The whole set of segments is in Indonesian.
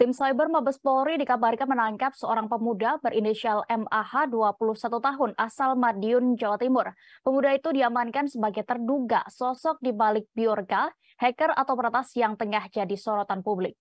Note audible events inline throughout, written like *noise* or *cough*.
Tim Cyber Mabes Polri dikabarkan menangkap seorang pemuda berinisial MAH 21 tahun asal Madiun, Jawa Timur. Pemuda itu diamankan sebagai terduga sosok di balik Biorka, hacker atau peretas yang tengah jadi sorotan publik.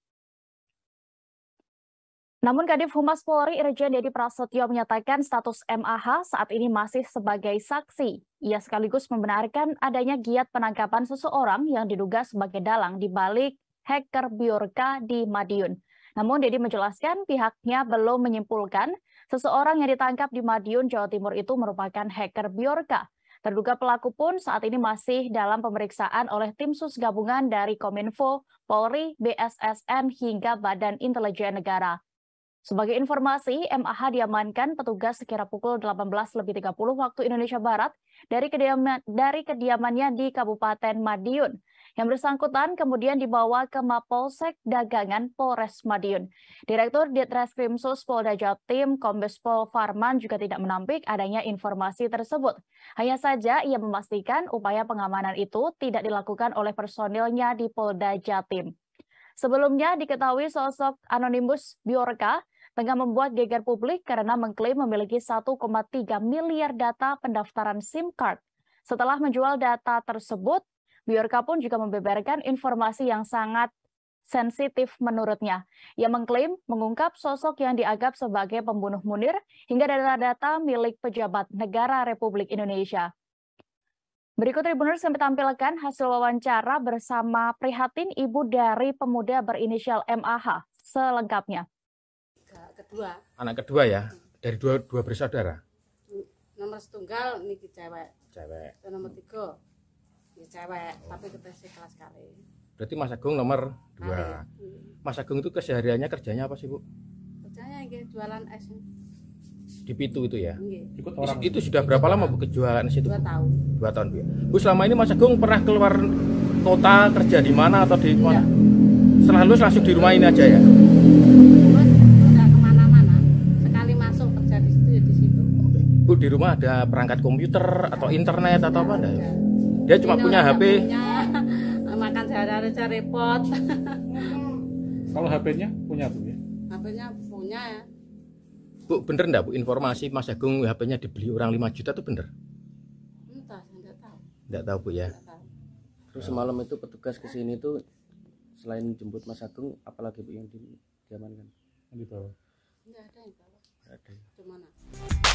Namun Kadif Humas Polri Irjen Dedi Prasetyo menyatakan status MAH saat ini masih sebagai saksi. Ia sekaligus membenarkan adanya giat penangkapan seseorang yang diduga sebagai dalang di balik hacker Biorka di Madiun. Namun Deddy menjelaskan pihaknya belum menyimpulkan seseorang yang ditangkap di Madiun, Jawa Timur itu merupakan hacker biorka. Terduga pelaku pun saat ini masih dalam pemeriksaan oleh tim sus gabungan dari Kominfo, Polri, BSSN hingga Badan Intelijen Negara. Sebagai informasi, MAH diamankan petugas sekira pukul 18.30 waktu Indonesia Barat dari, kediaman, dari kediamannya di Kabupaten Madiun. Yang bersangkutan kemudian dibawa ke Mapolsek Dagangan Polres Madiun. Direktur Ditreskrim Sus Polda Jatim, Kombes Pol Farman juga tidak menampik adanya informasi tersebut. Hanya saja ia memastikan upaya pengamanan itu tidak dilakukan oleh personilnya di Polda Jatim. Sebelumnya diketahui sosok anonimus Biorka tengah membuat geger publik karena mengklaim memiliki 1,3 miliar data pendaftaran SIM card. Setelah menjual data tersebut, Biorka pun juga membeberkan informasi yang sangat sensitif menurutnya. Ia mengklaim mengungkap sosok yang dianggap sebagai pembunuh Munir hingga data-data milik pejabat negara Republik Indonesia. Berikut Tribuners kami tampilkan hasil wawancara bersama prihatin ibu dari pemuda berinisial MAH selengkapnya. Kedua. Anak kedua ya, dari dua, dua bersaudara? Nomor setunggal, ini cewek. Cewek. Dan nomor tiga, ya cewek oh. tapi kita kelas kali berarti Mas Agung nomor dua Mas Agung itu kesehariannya kerjanya apa sih Bu kerjanya ya, jualan es di pintu itu ya iya. ikut orang itu, sudah berapa lama Bu kejualan es itu dua tahun dua tahun Bu ya. Bu selama ini Mas Agung pernah keluar kota kerja di mana atau di iya. mana selalu langsung di rumah ini aja ya kemana-mana. masuk ya di situ. Bu di rumah ada perangkat komputer atau internet atau apa ya? ada? ya? dia cuma iya, punya HP punya. *laughs* makan sehari-hari saya repot *laughs* kalau HP-nya punya bu ya HP-nya punya ya bu bener enggak bu informasi Mas Agung HP-nya dibeli orang 5 juta tuh bener entah enggak tahu enggak tahu bu ya tahu. terus semalam itu petugas ke sini tuh selain jemput Mas Agung apalagi bu yang di diamankan yang dibawa enggak ada yang bawa enggak ada cuma